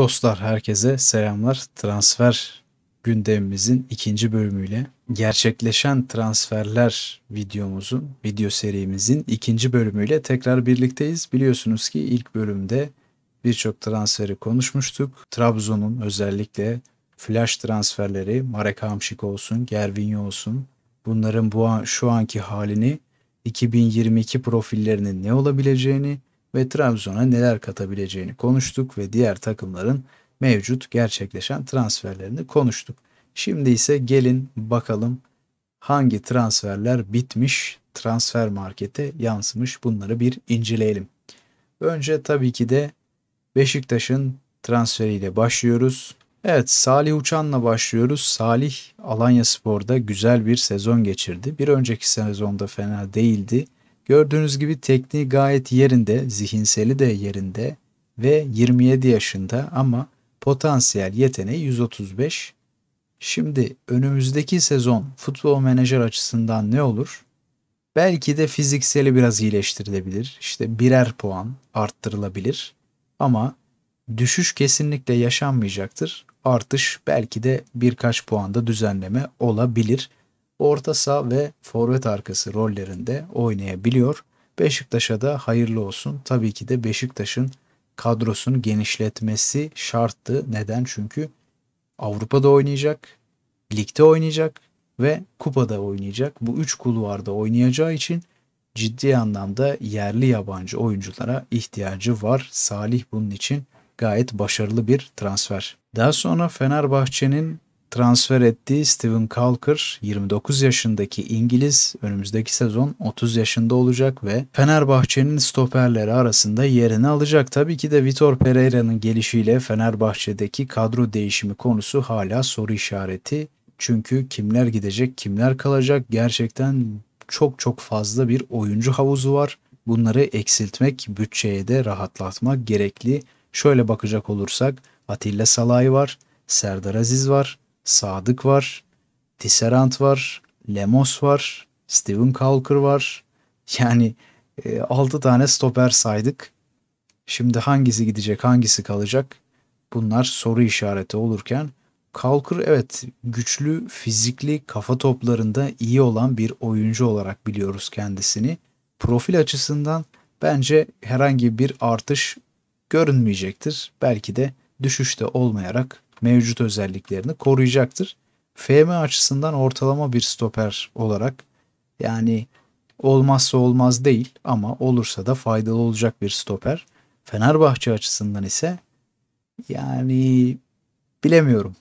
Dostlar herkese selamlar. Transfer gündemimizin ikinci bölümüyle gerçekleşen transferler videomuzun, video serimizin ikinci bölümüyle tekrar birlikteyiz. Biliyorsunuz ki ilk bölümde birçok transferi konuşmuştuk. Trabzon'un özellikle flash transferleri, Marek Hamşik olsun, Gervinho olsun bunların bu an, şu anki halini 2022 profillerinin ne olabileceğini ve Trabzon'a neler katabileceğini konuştuk ve diğer takımların mevcut gerçekleşen transferlerini konuştuk. Şimdi ise gelin bakalım hangi transferler bitmiş, transfer markete yansımış bunları bir inceleyelim. Önce tabii ki de Beşiktaş'ın transferiyle başlıyoruz. Evet Salih Uçan'la başlıyoruz. Salih Alanya Spor'da güzel bir sezon geçirdi. Bir önceki sezonda fena değildi. Gördüğünüz gibi tekniği gayet yerinde, zihinseli de yerinde ve 27 yaşında ama potansiyel yeteneği 135. Şimdi önümüzdeki sezon futbol menajer açısından ne olur? Belki de fizikseli biraz iyileştirilebilir. İşte birer puan arttırılabilir. Ama düşüş kesinlikle yaşanmayacaktır. Artış belki de birkaç puanda düzenleme olabilir orta saha ve forvet arkası rollerinde oynayabiliyor. Beşiktaş'a da hayırlı olsun. Tabii ki de Beşiktaş'ın kadrosunu genişletmesi şarttı. Neden? Çünkü Avrupa'da oynayacak, ligde oynayacak ve kupada oynayacak. Bu üç kulvarda oynayacağı için ciddi anlamda yerli yabancı oyunculara ihtiyacı var. Salih bunun için gayet başarılı bir transfer. Daha sonra Fenerbahçe'nin transfer ettiği Steven Calker 29 yaşındaki İngiliz önümüzdeki sezon 30 yaşında olacak ve Fenerbahçe'nin stoperleri arasında yerini alacak. Tabii ki de Vitor Pereira'nın gelişiyle Fenerbahçe'deki kadro değişimi konusu hala soru işareti. Çünkü kimler gidecek, kimler kalacak gerçekten çok çok fazla bir oyuncu havuzu var. Bunları eksiltmek, bütçeye de rahatlatmak gerekli. Şöyle bakacak olursak Atilla Salay var, Serdar Aziz var, Sadık var, Tisserant var, Lemos var, Steven Calker var. Yani e, 6 tane stoper saydık. Şimdi hangisi gidecek, hangisi kalacak? Bunlar soru işareti olurken Calker evet güçlü, fizikli, kafa toplarında iyi olan bir oyuncu olarak biliyoruz kendisini. Profil açısından bence herhangi bir artış görünmeyecektir. Belki de düşüş de olmayarak mevcut özelliklerini koruyacaktır. FM açısından ortalama bir stoper olarak yani olmazsa olmaz değil ama olursa da faydalı olacak bir stoper. Fenerbahçe açısından ise yani bilemiyorum.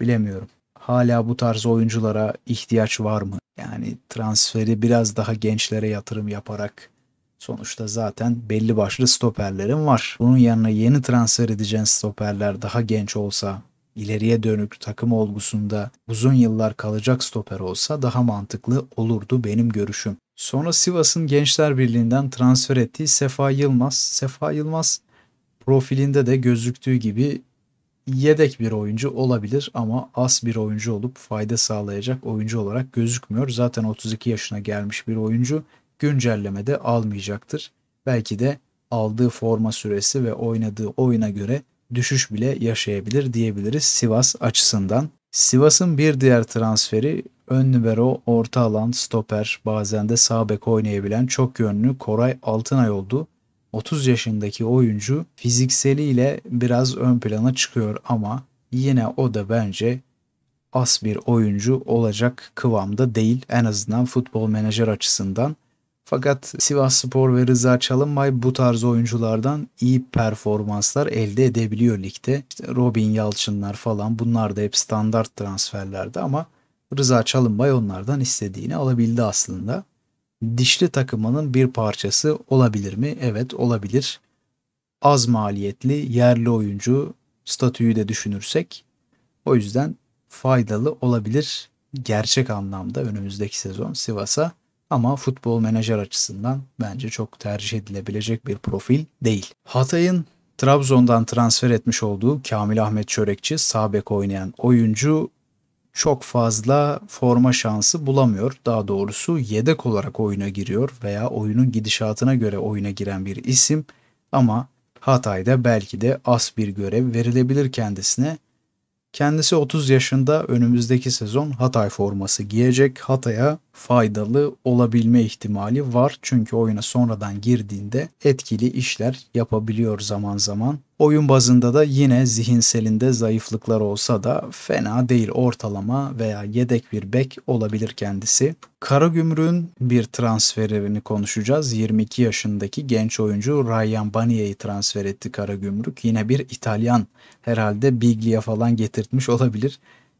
Bilemiyorum. Hala bu tarz oyunculara ihtiyaç var mı? Yani transferi biraz daha gençlere yatırım yaparak sonuçta zaten belli başlı stoperlerin var. Bunun yanına yeni transfer edeceğin stoperler daha genç olsa ileriye dönük takım olgusunda uzun yıllar kalacak stoper olsa daha mantıklı olurdu benim görüşüm. Sonra Sivas'ın Gençler Birliği'nden transfer ettiği Sefa Yılmaz. Sefa Yılmaz profilinde de gözüktüğü gibi yedek bir oyuncu olabilir ama az bir oyuncu olup fayda sağlayacak oyuncu olarak gözükmüyor. Zaten 32 yaşına gelmiş bir oyuncu güncellemede almayacaktır. Belki de aldığı forma süresi ve oynadığı oyuna göre düşüş bile yaşayabilir diyebiliriz Sivas açısından. Sivas'ın bir diğer transferi ön libero, orta alan, stoper, bazen de sağ bek oynayabilen çok yönlü Koray Altınay oldu. 30 yaşındaki oyuncu fizikseliyle biraz ön plana çıkıyor ama yine o da bence as bir oyuncu olacak kıvamda değil en azından futbol menajer açısından. Fakat Sivas Spor ve Rıza Çalınmay bu tarz oyunculardan iyi performanslar elde edebiliyor ligde. İşte Robin Yalçınlar falan bunlar da hep standart transferlerdi ama Rıza Çalınbay onlardan istediğini alabildi aslında. Dişli takımının bir parçası olabilir mi? Evet olabilir. Az maliyetli yerli oyuncu statüyü de düşünürsek o yüzden faydalı olabilir gerçek anlamda önümüzdeki sezon Sivas'a. Ama futbol menajer açısından bence çok tercih edilebilecek bir profil değil. Hatay'ın Trabzon'dan transfer etmiş olduğu Kamil Ahmet Çörekçi sağ oynayan oyuncu çok fazla forma şansı bulamıyor. Daha doğrusu yedek olarak oyuna giriyor veya oyunun gidişatına göre oyuna giren bir isim ama Hatay'da belki de as bir görev verilebilir kendisine. Kendisi 30 yaşında önümüzdeki sezon Hatay forması giyecek. Hatay'a faydalı olabilme ihtimali var. Çünkü oyuna sonradan girdiğinde etkili işler yapabiliyor zaman zaman. Oyun bazında da yine zihinselinde zayıflıklar olsa da fena değil ortalama veya yedek bir bek olabilir kendisi. Karagümrük'ün bir transferini konuşacağız. 22 yaşındaki genç oyuncu Ryan Baniye'yi transfer etti Karagümrük. Yine bir İtalyan herhalde Biglia falan getirtmiş olabilir.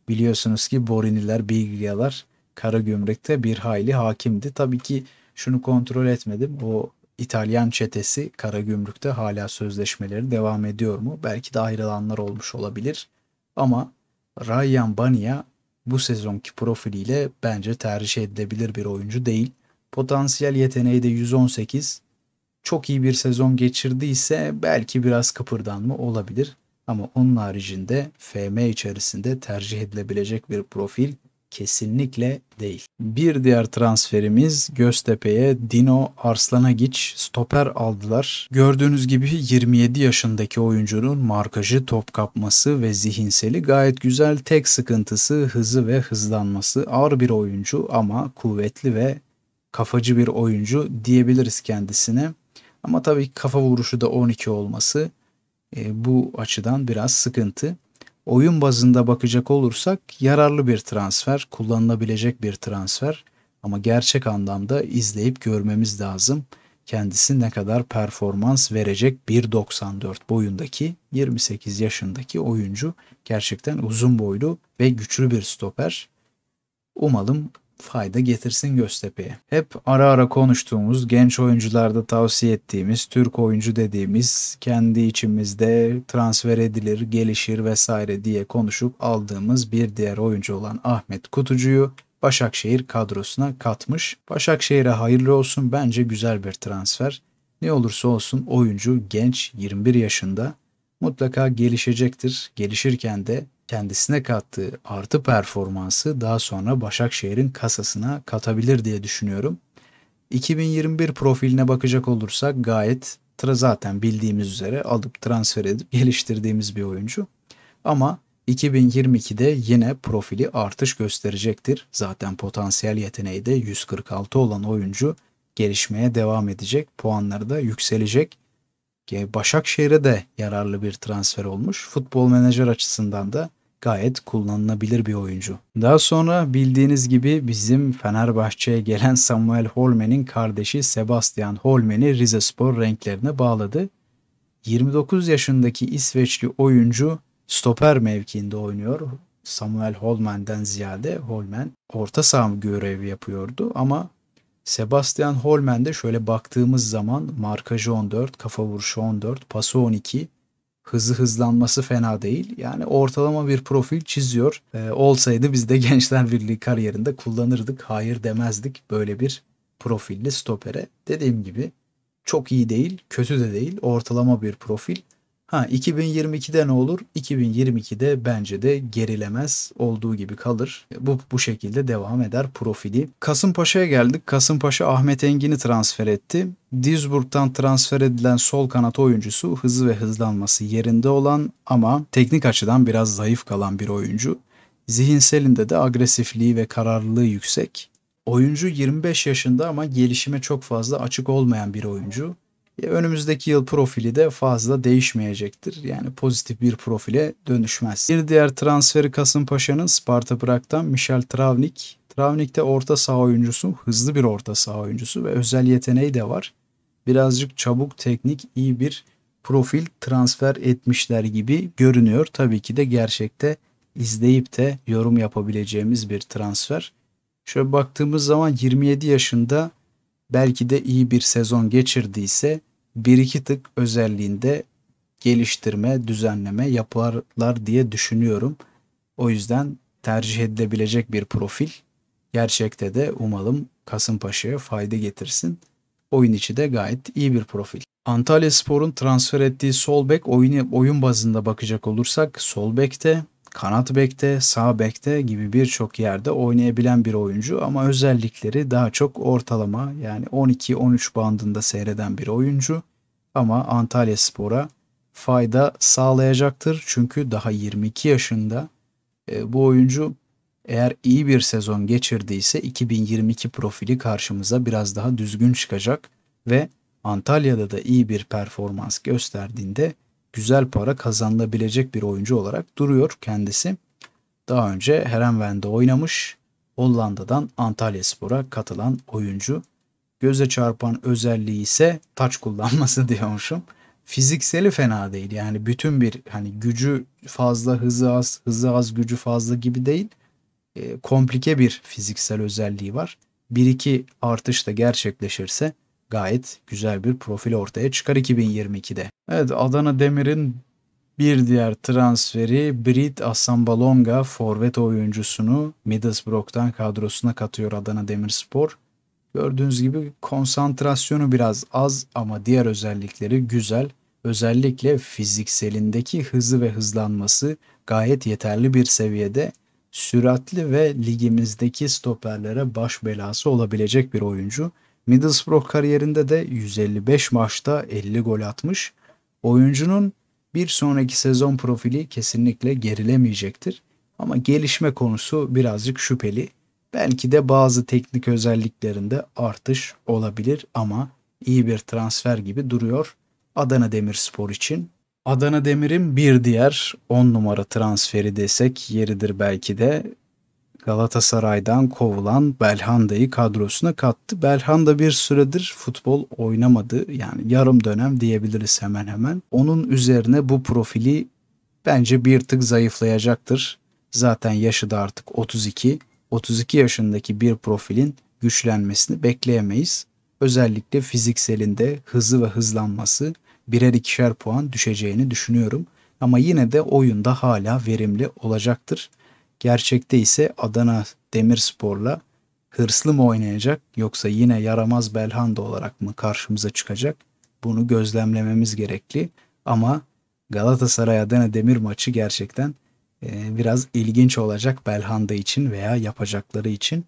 Biliyorsunuz ki Boriniler, Biglia'lar Kara Gümrük'te bir hayli hakimdi. Tabii ki şunu kontrol etmedim. O İtalyan çetesi Kara Gümrük'te hala sözleşmeleri devam ediyor mu? Belki de ayrılanlar olmuş olabilir. Ama Ryan Bania bu sezonki profiliyle bence tercih edilebilir bir oyuncu değil. Potansiyel yeteneği de 118. Çok iyi bir sezon geçirdiyse belki biraz kıpırdanma olabilir. Ama onun haricinde FM içerisinde tercih edilebilecek bir profil Kesinlikle değil. Bir diğer transferimiz Göztepe'ye Dino Arslanagiç stoper aldılar. Gördüğünüz gibi 27 yaşındaki oyuncunun markajı, top kapması ve zihinseli gayet güzel. Tek sıkıntısı hızı ve hızlanması. Ağır bir oyuncu ama kuvvetli ve kafacı bir oyuncu diyebiliriz kendisine. Ama tabii kafa vuruşu da 12 olması e, bu açıdan biraz sıkıntı oyun bazında bakacak olursak yararlı bir transfer, kullanılabilecek bir transfer ama gerçek anlamda izleyip görmemiz lazım. Kendisi ne kadar performans verecek 1.94 boyundaki 28 yaşındaki oyuncu gerçekten uzun boylu ve güçlü bir stoper. Umalım fayda getirsin Göztepe'ye. Hep ara ara konuştuğumuz, genç oyuncularda tavsiye ettiğimiz, Türk oyuncu dediğimiz, kendi içimizde transfer edilir, gelişir vesaire diye konuşup aldığımız bir diğer oyuncu olan Ahmet Kutucu'yu Başakşehir kadrosuna katmış. Başakşehir'e hayırlı olsun bence güzel bir transfer. Ne olursa olsun oyuncu genç 21 yaşında mutlaka gelişecektir. Gelişirken de kendisine kattığı artı performansı daha sonra Başakşehir'in kasasına katabilir diye düşünüyorum. 2021 profiline bakacak olursak gayet zaten bildiğimiz üzere alıp transfer edip geliştirdiğimiz bir oyuncu. Ama 2022'de yine profili artış gösterecektir. Zaten potansiyel yeteneği de 146 olan oyuncu gelişmeye devam edecek. Puanları da yükselecek. Başakşehir'e de yararlı bir transfer olmuş. Futbol menajer açısından da gayet kullanılabilir bir oyuncu. Daha sonra bildiğiniz gibi bizim Fenerbahçe'ye gelen Samuel Holmen'in kardeşi Sebastian Holmen'i Rize Spor renklerine bağladı. 29 yaşındaki İsveçli oyuncu stoper mevkiinde oynuyor. Samuel Holmen'den ziyade Holmen orta saha görevi yapıyordu ama Sebastian Holmen'de şöyle baktığımız zaman markajı 14, kafa vuruşu 14, pası 12, hızı hızlanması fena değil. Yani ortalama bir profil çiziyor. E, olsaydı biz de Gençler Birliği kariyerinde kullanırdık. Hayır demezdik böyle bir profilli stopere. Dediğim gibi çok iyi değil, kötü de değil, ortalama bir profil. Ha 2022'de ne olur? 2022'de bence de gerilemez. Olduğu gibi kalır. Bu bu şekilde devam eder profili. Kasımpaşa'ya geldik. Kasımpaşa Ahmet Engin'i transfer etti. Duisburg'dan transfer edilen sol kanat oyuncusu hızı ve hızlanması yerinde olan ama teknik açıdan biraz zayıf kalan bir oyuncu. Zihinselinde de agresifliği ve kararlılığı yüksek. Oyuncu 25 yaşında ama gelişime çok fazla açık olmayan bir oyuncu. E, önümüzdeki yıl profili de fazla değişmeyecektir. Yani pozitif bir profile dönüşmez. Bir diğer transferi Kasımpaşa'nın Sparta Prag'dan Michel Travnik. Travnik'te orta saha oyuncusu, hızlı bir orta saha oyuncusu ve özel yeteneği de var. Birazcık çabuk, teknik, iyi bir profil transfer etmişler gibi görünüyor. Tabii ki de gerçekte izleyip de yorum yapabileceğimiz bir transfer. Şöyle baktığımız zaman 27 yaşında belki de iyi bir sezon geçirdiyse bir iki tık özelliğinde geliştirme, düzenleme yaparlar diye düşünüyorum. O yüzden tercih edilebilecek bir profil. Gerçekte de umalım Kasımpaşa'ya fayda getirsin. Oyun içi de gayet iyi bir profil. Antalya Spor'un transfer ettiği sol bek oyun, oyun bazında bakacak olursak sol bekte kanat bekte, sağ bekte gibi birçok yerde oynayabilen bir oyuncu ama özellikleri daha çok ortalama yani 12-13 bandında seyreden bir oyuncu ama Antalya Spor'a fayda sağlayacaktır. Çünkü daha 22 yaşında e, bu oyuncu eğer iyi bir sezon geçirdiyse 2022 profili karşımıza biraz daha düzgün çıkacak ve Antalya'da da iyi bir performans gösterdiğinde güzel para kazanılabilecek bir oyuncu olarak duruyor kendisi. Daha önce Herenven'de oynamış, Hollanda'dan Antalya Spor'a katılan oyuncu. Göze çarpan özelliği ise taç kullanması diyormuşum. Fizikseli fena değil yani bütün bir hani gücü fazla hızı az hızı az gücü fazla gibi değil. E, komplike bir fiziksel özelliği var. Bir iki artış da gerçekleşirse gayet güzel bir profil ortaya çıkar 2022'de. Evet Adana Demir'in bir diğer transferi Brit Asambalonga forvet oyuncusunu Middlesbrough'tan kadrosuna katıyor Adana Demirspor. Gördüğünüz gibi konsantrasyonu biraz az ama diğer özellikleri güzel. Özellikle fizikselindeki hızı ve hızlanması gayet yeterli bir seviyede. Süratli ve ligimizdeki stoperlere baş belası olabilecek bir oyuncu. Middlesbrough kariyerinde de 155 maçta 50 gol atmış. Oyuncunun bir sonraki sezon profili kesinlikle gerilemeyecektir. Ama gelişme konusu birazcık şüpheli. Belki de bazı teknik özelliklerinde artış olabilir ama iyi bir transfer gibi duruyor Adana Demirspor için. Adana Demir'in bir diğer 10 numara transferi desek yeridir belki de Galatasaray'dan kovulan Belhanda'yı kadrosuna kattı. Belhanda bir süredir futbol oynamadı. Yani yarım dönem diyebiliriz hemen hemen. Onun üzerine bu profili bence bir tık zayıflayacaktır. Zaten yaşı da artık 32. 32 yaşındaki bir profilin güçlenmesini bekleyemeyiz. Özellikle fizikselinde hızı ve hızlanması birer ikişer puan düşeceğini düşünüyorum. Ama yine de oyunda hala verimli olacaktır. Gerçekte ise Adana Demirspor'la hırslı mı oynayacak yoksa yine yaramaz Belhanda olarak mı karşımıza çıkacak? Bunu gözlemlememiz gerekli ama Galatasaray Adana Demir maçı gerçekten e, biraz ilginç olacak Belhanda için veya yapacakları için.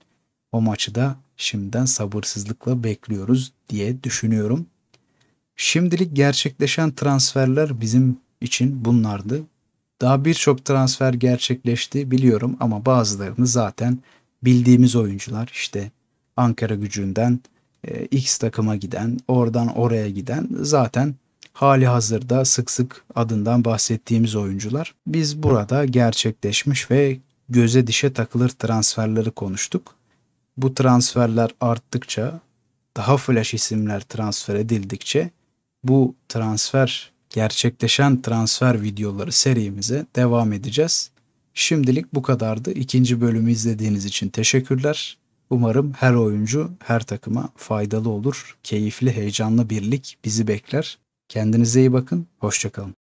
O maçı da şimdiden sabırsızlıkla bekliyoruz diye düşünüyorum. Şimdilik gerçekleşen transferler bizim için bunlardı. Daha birçok transfer gerçekleşti biliyorum ama bazılarını zaten bildiğimiz oyuncular işte Ankara gücünden e, X takıma giden, oradan oraya giden zaten hali hazırda sık sık adından bahsettiğimiz oyuncular. Biz burada gerçekleşmiş ve göze dişe takılır transferleri konuştuk. Bu transferler arttıkça, daha flash isimler transfer edildikçe bu transfer gerçekleşen transfer videoları serimize devam edeceğiz. Şimdilik bu kadardı. İkinci bölümü izlediğiniz için teşekkürler. Umarım her oyuncu her takıma faydalı olur. Keyifli, heyecanlı birlik bizi bekler. Kendinize iyi bakın. Hoşçakalın.